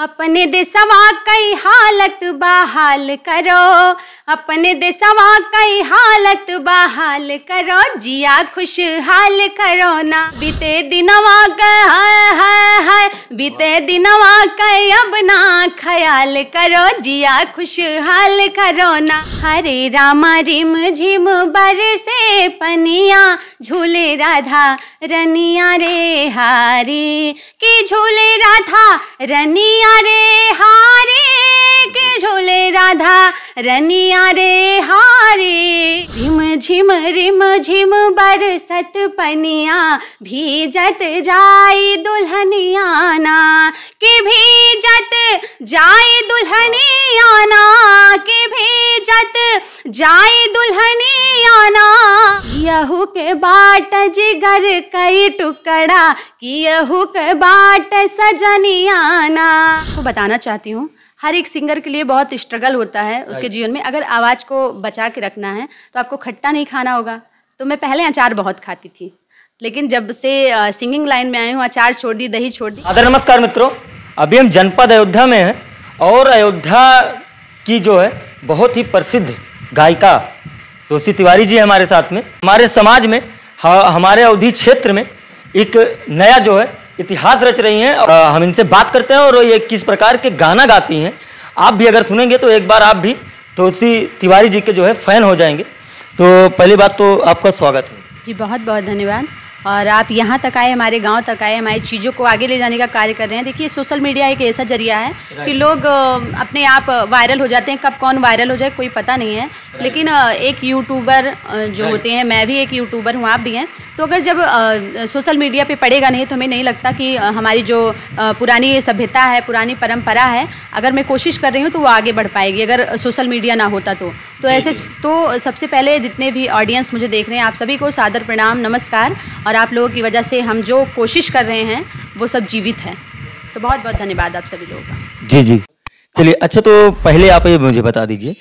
अपने दिसवा कई हालत बहाल करो अपने दिसवा कई हालत बहाल करो जिया खुशहाल करो ना बीते दिनवा वाक हाय हाय हाय बीते दिनवा वाक अब ना ख्याल करो जिया खुशहाल करो ना हरे रामा रिम झिम बरसे से पनिया झूले राधा रनिया रे हारे के झूले राधा रनिया रे हारे के झूले राधा रनिया रे हारे झिम झिम रिम झिम बर सत पनिया भीजत जाए दुल्हनियाना के भीजत जाए ना के भीजत जाए दुल्हनी आना यहू के बाट जिगर कई टुकड़ा कि यहू के बाट सजनी आना तो बताना चाहती हूँ हर एक सिंगर के लिए बहुत स्ट्रगल होता है उसके जीवन में अगर आवाज़ को बचा के रखना है तो आपको खट्टा नहीं खाना होगा तो मैं पहले अचार बहुत खाती थी लेकिन जब से सिंगिंग लाइन में आई हूँ अचार छोड़ दी दही छोड़ दी आदर नमस्कार मित्रों अभी हम जनपद अयोध्या में हैं और अयोध्या की जो है बहुत ही प्रसिद्ध गायिका तुलसी तिवारी जी हमारे साथ में हमारे समाज में हमारे अवधि क्षेत्र में एक नया जो है इतिहास रच रही हैं और हम इनसे बात करते हैं और ये किस प्रकार के गाना गाती हैं आप भी अगर सुनेंगे तो एक बार आप भी तुलसी तिवारी जी के जो है फ़ैन हो जाएंगे तो पहली बात तो आपका स्वागत है जी बहुत बहुत धन्यवाद और आप यहाँ तक आए हमारे गांव तक आए हमारी चीज़ों को आगे ले जाने का कार्य कर रहे हैं देखिए सोशल मीडिया एक ऐसा जरिया है कि लोग अपने आप वायरल हो जाते हैं कब कौन वायरल हो जाए कोई पता नहीं है लेकिन एक यूट्यूबर जो होते हैं मैं भी एक यूट्यूबर हूँ आप भी हैं तो अगर जब सोशल मीडिया पे पड़ेगा नहीं तो हमें नहीं लगता कि हमारी जो पुरानी सभ्यता है पुरानी परम्परा है अगर मैं कोशिश कर रही हूँ तो वो आगे बढ़ पाएगी अगर सोशल मीडिया ना होता तो तो ऐसे तो सबसे पहले जितने भी ऑडियंस मुझे देख रहे हैं आप सभी को सादर प्रणाम नमस्कार और आप लोगों की वजह से हम जो कोशिश कर रहे हैं वो सब जीवित है तो बहुत बहुत धन्यवाद आप सभी लोगों का जी जी चलिए अच्छा तो पहले आप ये मुझे बता दीजिए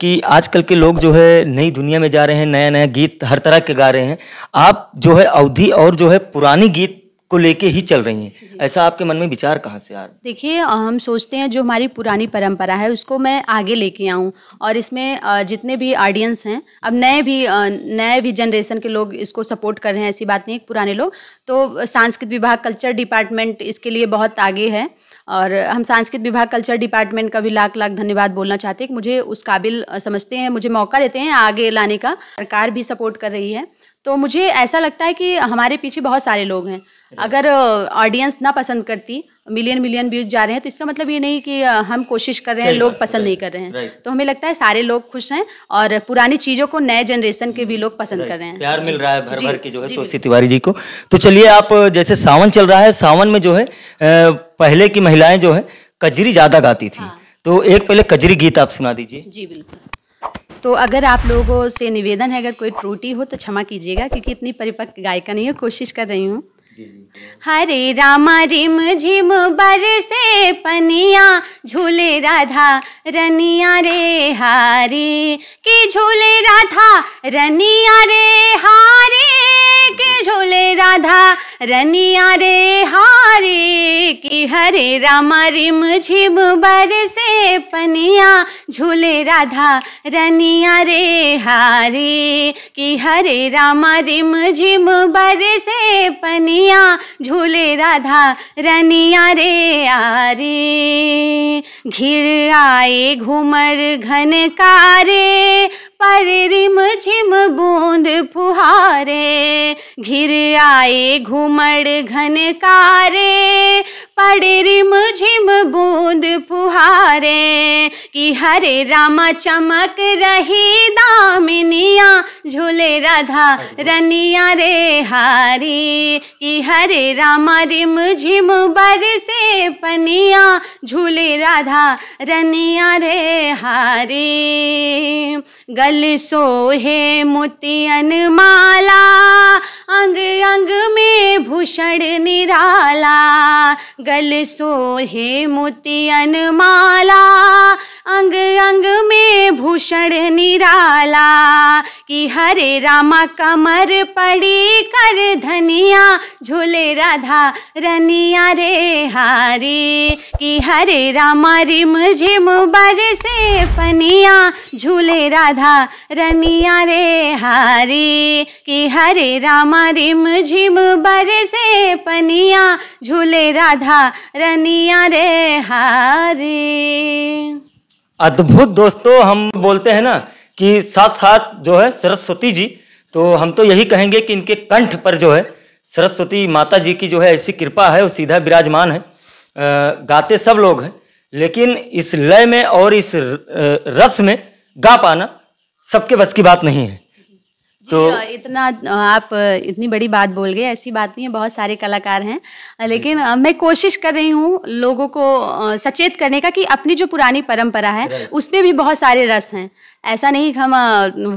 कि आजकल के लोग जो है नई दुनिया में जा रहे हैं नया नया गीत हर तरह के गा रहे हैं आप जो है अवधि और जो है पुरानी गीत को लेके ही चल रही हैं ऐसा आपके मन में विचार कहाँ से आ रहा देखिए हम सोचते हैं जो हमारी पुरानी परंपरा है उसको मैं आगे लेके आऊँ और इसमें जितने भी ऑडियंस हैं अब नए भी नए भी जनरेशन के लोग इसको सपोर्ट कर रहे हैं ऐसी बात नहीं पुराने लोग तो सांस्कृतिक विभाग कल्चर डिपार्टमेंट इसके लिए बहुत आगे है और हम सांस्कृतिक विभाग कल्चर डिपार्टमेंट का भी लाख लाख धन्यवाद बोलना चाहते हैं कि मुझे उस काबिल समझते हैं मुझे मौका देते हैं आगे लाने का सरकार भी सपोर्ट कर रही है तो मुझे ऐसा लगता है कि हमारे पीछे बहुत सारे लोग हैं अगर ऑडियंस ना पसंद करती मिलियन मिलियन व्यूज जा रहे हैं तो इसका मतलब ये नहीं कि हम कोशिश कर रहे हैं लोग पसंद नहीं कर रहे हैं तो हमें लगता है सारे लोग खुश हैं और पुरानी चीजों को नए जनरेशन के भी हम्म, लोग पसंद कर रहे हैं प्यार मिल रहा है भर भर के जो है तुलसी तो तिवारी जी को तो चलिए आप जैसे सावन चल रहा है सावन में जो है पहले की महिलाएं जो है कजरी ज्यादा गाती थी हाँ। तो एक पहले कजरी गीत आप सुना दीजिए जी बिल्कुल तो अगर आप लोगों से निवेदन है अगर कोई त्रुटि हो तो क्षमा कीजिएगा क्योंकि इतनी परिपक्व गायिका नहीं है कोशिश कर रही हूँ हरे रामा रिम झिम बरसे पनिया झूले राधा रनिया रे हारे की झूले राधा रनिया रे हारे के झोले राधा रनिया रे हारे कि हरे रामा रिम झिम बर से पनिया झूले राधा रनिया रे हारे कि हरे रामा रिम झिम बर से पनिया झूले राधा रनिया रे आरे घिर आए घूमर घन कारे पर रिम झिम बूंद फुहारे घिर आए घूमड़ घन कारे पड़े मुझिम बूंद फुहारे कि हरे रामा चमक रही दामिनिया झूले राधा रनिया रे हारी कि हरे रामा रिम झिम बरसे पनिया झूले राधा रनिया रे हारी गल सोहे मुतियन माला अंग अंग में भूषण निराला कल सोहे मोतियन माला अंग अंग में भूषण निराला कि हरे रामा कमर पड़ी कर धनिया झूले राधा रनिया रे हारे कि हरे रामा रिम झिम बर से पनिया झूले राधा रनिया रे हारे कि हरे रामा रिम झिम से पनिया झूले राधा रनिया रे हारी अद्भुत दोस्तों हम बोलते हैं ना कि साथ साथ जो है सरस्वती जी तो हम तो यही कहेंगे कि इनके कंठ पर जो है सरस्वती माता जी की जो है ऐसी कृपा है वो सीधा विराजमान है गाते सब लोग हैं लेकिन इस लय में और इस रस में गा पाना सबके बस की बात नहीं है तो इतना आप इतनी बड़ी बात बोल गए ऐसी बात नहीं है बहुत सारे कलाकार हैं लेकिन मैं कोशिश कर रही हूँ लोगों को सचेत करने का कि अपनी जो पुरानी परंपरा है उसमें भी बहुत सारे रस हैं ऐसा नहीं हम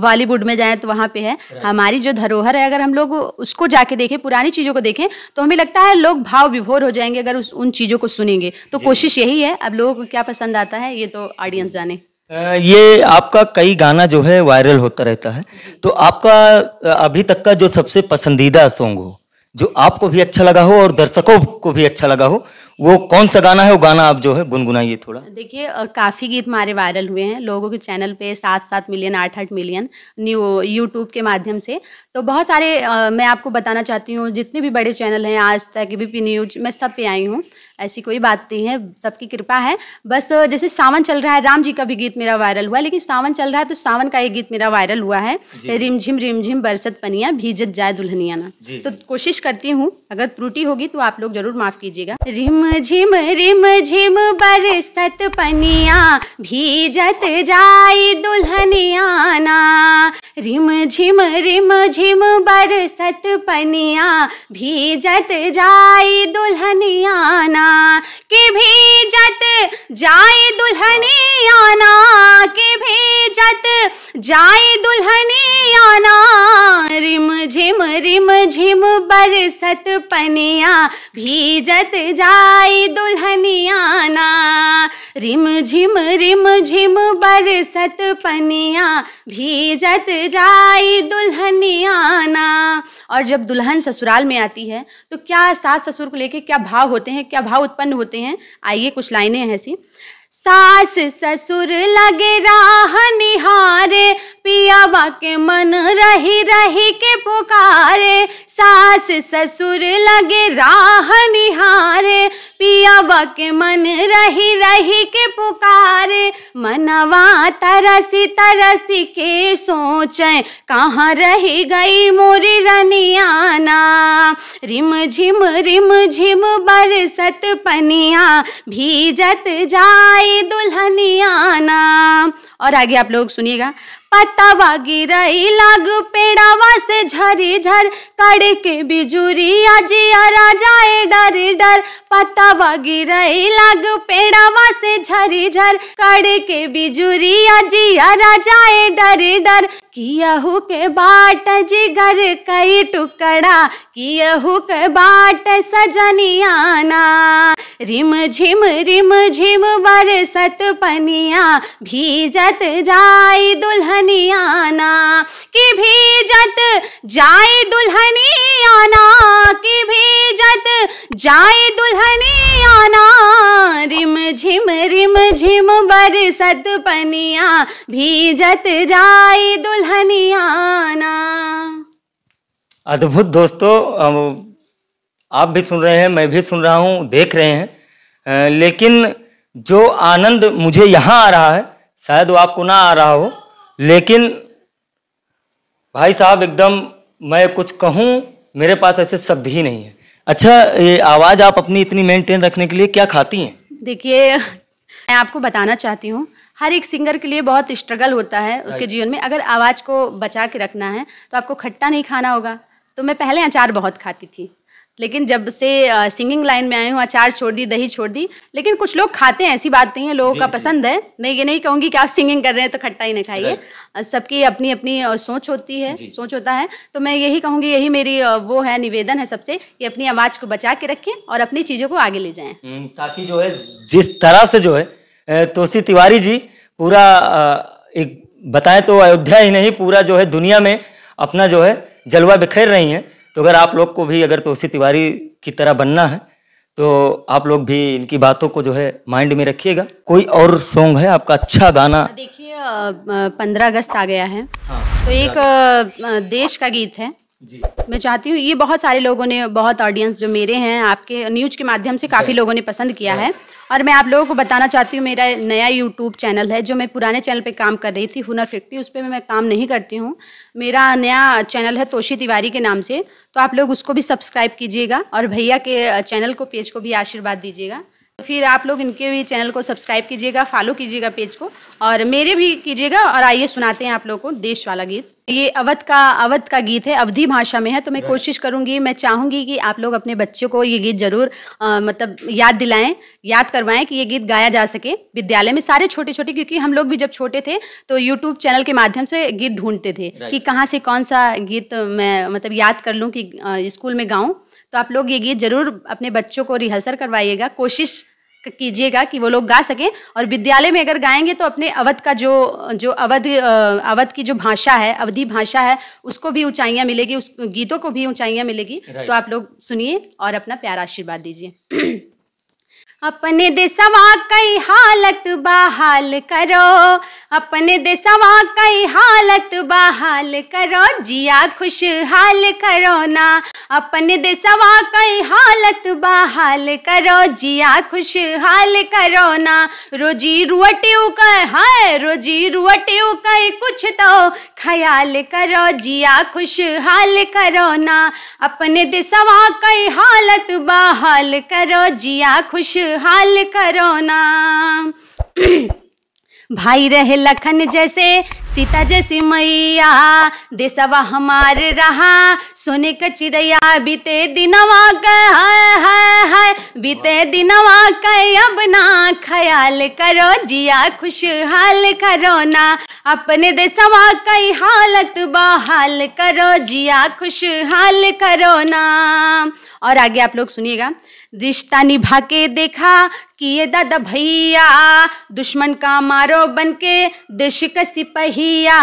बॉलीवुड में जाएं तो वहाँ पे है हमारी जो धरोहर है अगर हम लोग उसको जाके देखें पुरानी चीज़ों को देखें तो हमें लगता है लोग भाव विभोर हो जाएंगे अगर उस उन चीज़ों को सुनेंगे तो कोशिश यही है अब लोगों को क्या पसंद आता है ये तो ऑडियंस जाने ये आपका कई गाना जो है वायरल होता रहता है तो आपका अभी तक का जो सबसे पसंदीदा सॉन्ग हो जो आपको भी अच्छा लगा हो और दर्शकों को भी अच्छा लगा हो वो कौन सा गाना है वो गाना आप जो है गुनगुनाइए थोड़ा देखिए काफ़ी गीत हमारे वायरल हुए हैं लोगों के चैनल पे सात सात मिलियन आठ आठ मिलियन न्यू यूट्यूब के माध्यम से तो बहुत सारे आ, मैं आपको बताना चाहती हूँ जितने भी बड़े चैनल हैं आज तक बी पी न्यूज मैं सब पे आई हूँ ऐसी कोई बात नहीं है सबकी कृपा है बस जैसे सावन चल रहा है राम जी का भी गीत मेरा वायरल हुआ लेकिन सावन चल रहा है तो सावन का ये गीत मेरा वायरल हुआ है रिमझिम रिमझिम बरसत पनिया भीजत जाए दुल्हनिया ना तो कोशिश करती हूँ अगर त्रुटि होगी तो आप लोग जरूर माफ कीजिएगा रिमझिम रिमझिम बरसत पनिया भीजत जाए दुल्हनिया ना रिमझिम रिमझिम बरसत पनिया भीजत जाए दुल्हनिया ना कि जत जाए दुल्हने आना कि जत जाए दुल्हने आना रिम झिम रिम झिम बरसत पनिया भीजत जाए दुल्हनियाना रिम झिम रिम झिम बरसत पनिया भीजत जाए दुल्हनियाना और जब दुल्हन ससुराल में आती है तो क्या सास ससुर को लेके क्या भाव होते हैं क्या भाव उत्पन्न होते हैं आइए कुछ लाइनें हैं ऐसी सास ससुर लगे राह निहारे पियावा के मन रही रही के पुकारे सास ससुर लगे राह निहारे पिया के मन रही रही के पुकारे मनवा तरसी तरसी के सोचे कहाँ रह गई मोरी रनियाना रिम झिम रिम झिम बरसत पनिया भीजत जाए दुल्हनियाना और आगे आप लोग सुनिएगा पतावा गिराई लाग पेड़ावा से झरी झर कड़े के बिजुरी अजिया राजाए डर डर पतावा गिराई लाग पेड़ावा से झरी झर कड़े के बिजुरी अजिया राजाए डर डर कियहू के बाट जिगर कई टुकड़ा कियहू के बाट सजनियाना रिम झिम रिम झिम सत पनिया भीजत जाई दुल्हनियाना की भीजत जाई दुल्हनियाना की भीजत जाई दुल्हनियाना रिम झिम रिम झिम सत पनिया भीजत जाई दुल्हनियाना दुल्हनी आना अद्भुत दोस्तों आप भी सुन रहे हैं मैं भी सुन रहा हूँ देख रहे हैं लेकिन जो आनंद मुझे यहाँ आ रहा है शायद वो आपको ना आ रहा हो लेकिन भाई साहब एकदम मैं कुछ कहूँ मेरे पास ऐसे शब्द ही नहीं है अच्छा ये आवाज़ आप अपनी इतनी मेंटेन रखने के लिए क्या खाती हैं देखिए मैं आपको बताना चाहती हूँ हर एक सिंगर के लिए बहुत स्ट्रगल होता है उसके जीवन में अगर आवाज़ को बचा के रखना है तो आपको खट्टा नहीं खाना होगा तो मैं पहले अचार बहुत खाती थी लेकिन जब से सिंगिंग लाइन में आई हूँ अचार छोड़ दी दही छोड़ दी लेकिन कुछ लोग खाते हैं ऐसी बात नहीं है लोगों का पसंद है मैं ये नहीं कहूँगी कि आप सिंगिंग कर रहे हैं तो खट्टा ही नहीं खाइए सबकी अपनी अपनी सोच होती है सोच होता है तो मैं यही कहूँगी यही मेरी वो है निवेदन है सबसे कि अपनी आवाज़ को बचा के रखें और अपनी चीज़ों को आगे ले जाएं हम्म, ताकि जो है जिस तरह से जो है तोसी तिवारी जी पूरा एक बताएं तो अयोध्या ही नहीं पूरा जो है दुनिया में अपना जो है जलवा बिखेर रही हैं तो अगर आप लोग को भी अगर तोसी तिवारी की तरह बनना है तो आप लोग भी इनकी बातों को जो है माइंड में रखिएगा कोई और सॉन्ग है आपका अच्छा गाना देखिए पंद्रह अगस्त आ गया है हाँ, तो एक देश का गीत है जी मैं चाहती हूँ ये बहुत सारे लोगों ने बहुत ऑडियंस जो मेरे हैं आपके न्यूज के माध्यम से काफ़ी लोगों ने पसंद किया है और मैं आप लोगों को बताना चाहती हूँ मेरा नया यूट्यूब चैनल है जो मैं पुराने चैनल पे काम कर रही थी हुनर फिफ्टी उस पर मैं काम नहीं करती हूँ मेरा नया चैनल है तोशी तिवारी के नाम से तो आप लोग उसको भी सब्सक्राइब कीजिएगा और भैया के चैनल को पेज को भी आशीर्वाद दीजिएगा तो फिर आप लोग इनके भी चैनल को सब्सक्राइब कीजिएगा फॉलो कीजिएगा पेज को और मेरे भी कीजिएगा और आइए सुनाते हैं आप लोग को देश वाला गीत ये अवध का अवध का गीत है अवधि भाषा में है तो मैं कोशिश करूंगी मैं चाहूंगी कि आप लोग अपने बच्चों को ये गीत जरूर आ, मतलब याद दिलाएं याद करवाएं कि ये गीत गाया जा सके विद्यालय में सारे छोटे छोटे क्योंकि हम लोग भी जब छोटे थे तो यूट्यूब चैनल के माध्यम से गीत ढूंढते थे कि कहाँ से कौन सा गीत मैं मतलब याद कर लूँ कि स्कूल में गाऊँ तो आप लोग ये गीत जरूर अपने बच्चों को रिहर्सल करवाइएगा कोशिश कीजिएगा कि वो लोग गा सकें और विद्यालय में अगर गाएंगे तो अपने अवध का जो जो अवध अवध की जो भाषा है अवधि भाषा है उसको भी ऊंचाइयाँ मिलेगी उस गीतों को भी ऊंचाइयाँ मिलेगी तो आप लोग सुनिए और अपना प्यार आशीर्वाद दीजिए अपने देसवा कई हालत बहाल करो अपने देसवा कई हालत बहाल करो जिया खुशहाल करो ना अपने देसवा कई हालत बहाल करो जिया खुशहाल करो ना रोजी रुअटियो का हाय रोजी रुअटियो का कुछ तो ख्याल करो जिया खुशहाल करो ना अपने देसवा कई हालत बहाल करो जिया खुश हाल करो ना भाई रहे लखन जैसे सीता जैसी मैया देसवा हमार रहा सोने का चिड़ैया बीते दिनवा के हाय हाय हाय बीते दिनवा के अब ना ख्याल करो जिया खुशहाल करो ना अपने देसवा कई हालत बहाल करो जिया खुशहाल करो ना और आगे आप लोग सुनिएगा रिश्ता निभा के देखा किए दादा भैया दुश्मन का मारो बन के देश का सिपहिया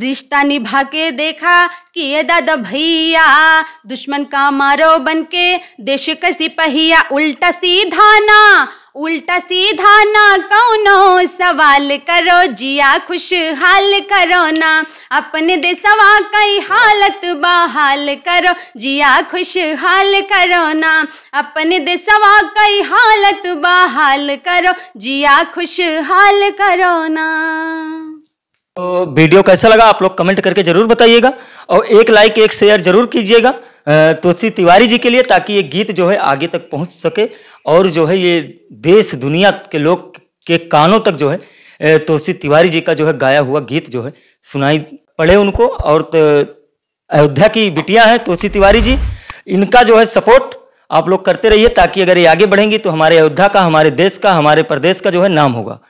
रिश्ता निभा के देखा किए दादा भैया दुश्मन का मारो बन के देश का सिपहिया उल्टा सीधा ना उल्टा सीधा ना कौनो सवाल करो जिया खुशहाल करो ना अपने देशवा कई हालत बहाल करो जिया खुशहाल करो ना अपने देशवा कई हालत बहाल करो जिया खुशहाल करो ना तो वीडियो कैसा लगा आप लोग कमेंट करके जरूर बताइएगा और एक लाइक एक शेयर जरूर कीजिएगा तुलसी तिवारी जी के लिए ताकि ये गीत जो है आगे तक पहुंच सके और जो है ये देश दुनिया के लोग के कानों तक जो है तुलसी तिवारी जी का जो है गाया हुआ गीत जो है सुनाई पड़े उनको और तो अयोध्या की बिटियां हैं तुलसी तिवारी जी इनका जो है सपोर्ट आप लोग करते रहिए ताकि अगर ये आगे बढ़ेंगी तो हमारे अयोध्या का हमारे देश का हमारे प्रदेश का जो है नाम होगा